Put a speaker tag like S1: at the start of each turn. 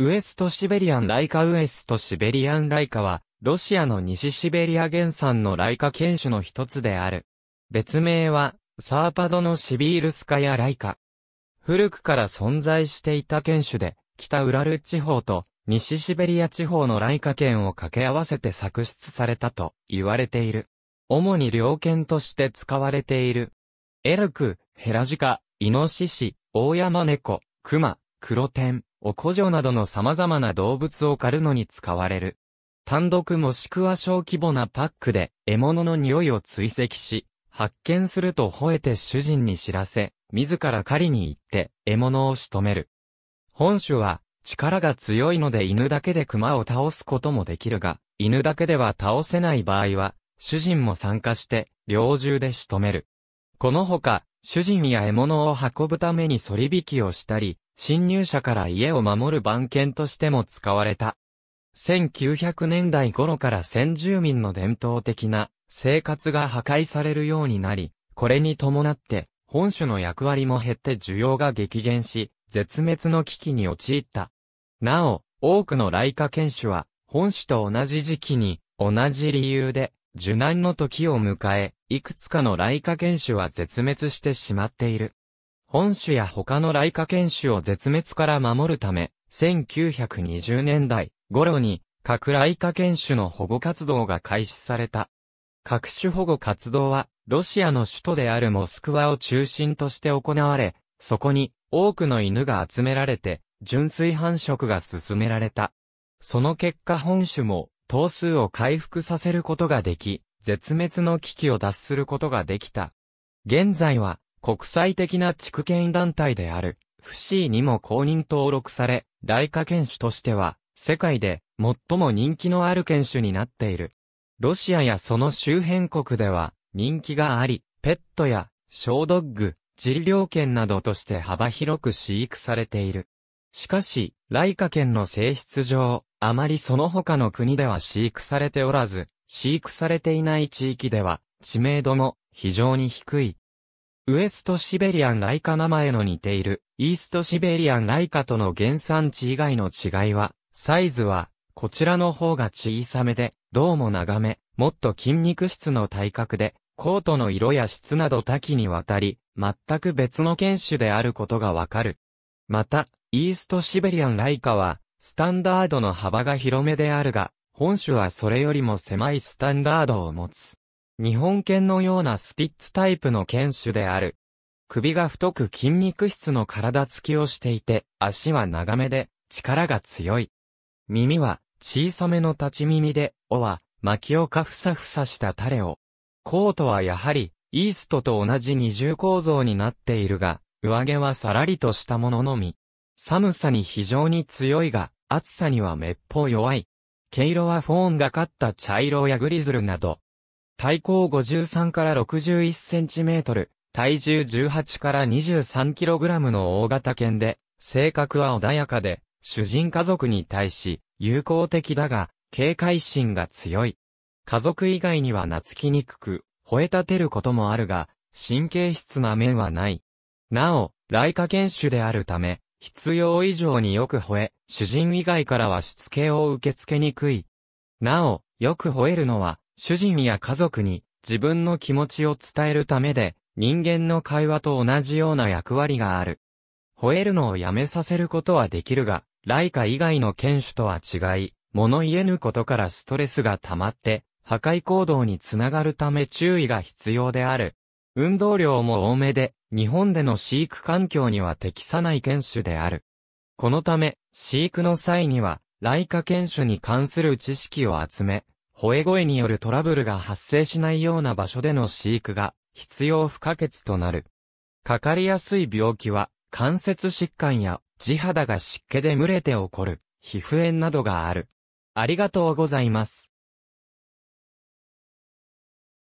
S1: ウエストシベリアンライカウエストシベリアンライカは、ロシアの西シベリア原産のライカ犬種の一つである。別名は、サーパドのシビールスカヤライカ。古くから存在していた犬種で、北ウラル地方と西シベリア地方のライカ犬を掛け合わせて作出されたと言われている。主に猟犬として使われている。エルク、ヘラジカ、イノシシ、オオヤマネコ、クマ、クロテン。お古城などの様々な動物を狩るのに使われる。単独もしくは小規模なパックで獲物の匂いを追跡し、発見すると吠えて主人に知らせ、自ら狩りに行って獲物を仕留める。本種は力が強いので犬だけで熊を倒すこともできるが、犬だけでは倒せない場合は、主人も参加して猟銃で仕留める。このほか、主人や獲物を運ぶために反り引きをしたり、侵入者から家を守る番犬としても使われた。1900年代頃から先住民の伝統的な生活が破壊されるようになり、これに伴って本種の役割も減って需要が激減し、絶滅の危機に陥った。なお、多くの来イ犬種は本種と同じ時期に同じ理由で受難の時を迎え、いくつかの雷火犬種は絶滅してしまっている。本種や他の雷火犬種を絶滅から守るため、1920年代頃に各雷火犬種の保護活動が開始された。各種保護活動は、ロシアの首都であるモスクワを中心として行われ、そこに多くの犬が集められて、純粋繁殖が進められた。その結果本種も頭数を回復させることができ、絶滅の危機を脱することができた。現在は、国際的な地区権団体である、フシーにも公認登録され、来科犬種としては、世界で最も人気のある犬種になっている。ロシアやその周辺国では、人気があり、ペットや、小ドッグ、治療犬などとして幅広く飼育されている。しかし、ライカ犬の性質上、あまりその他の国では飼育されておらず、飼育されていない地域では、知名度も非常に低い。ウエストシベリアンライカ名前の似ている、イーストシベリアンライカとの原産地以外の違いは、サイズは、こちらの方が小さめで、どうも長め、もっと筋肉質の体格で、コートの色や質など多岐にわたり、全く別の犬種であることがわかる。また、イーストシベリアンライカは、スタンダードの幅が広めであるが、本種はそれよりも狭いスタンダードを持つ。日本犬のようなスピッツタイプの犬種である。首が太く筋肉質の体つきをしていて、足は長めで、力が強い。耳は、小さめの立ち耳で、尾は、薪をかふさふさしたタレを。コートはやはり、イーストと同じ二重構造になっているが、上毛はさらりとしたもののみ。寒さに非常に強いが、暑さにはめっぽう弱い。毛色はフォーンがかった茶色やグリズルなど。体高53から61センチメートル、体重18から23キログラムの大型犬で、性格は穏やかで、主人家族に対し、友好的だが、警戒心が強い。家族以外には懐きにくく、吠え立てることもあるが、神経質な面はない。なお、来科犬種であるため、必要以上によく吠え、主人以外からはしつけを受け付けにくい。なお、よく吠えるのは、主人や家族に自分の気持ちを伝えるためで、人間の会話と同じような役割がある。吠えるのをやめさせることはできるが、ライカ以外の犬種とは違い、物言えぬことからストレスが溜まって、破壊行動につながるため注意が必要である。運動量も多めで、日本での飼育環境には適さない犬種である。このため、飼育の際には、来化犬種に関する知識を集め、吠え声によるトラブルが発生しないような場所での飼育が必要不可欠となる。かかりやすい病気は、関節疾患や地肌が湿気で蒸れて起こる、皮膚炎などがある。ありがとうございます。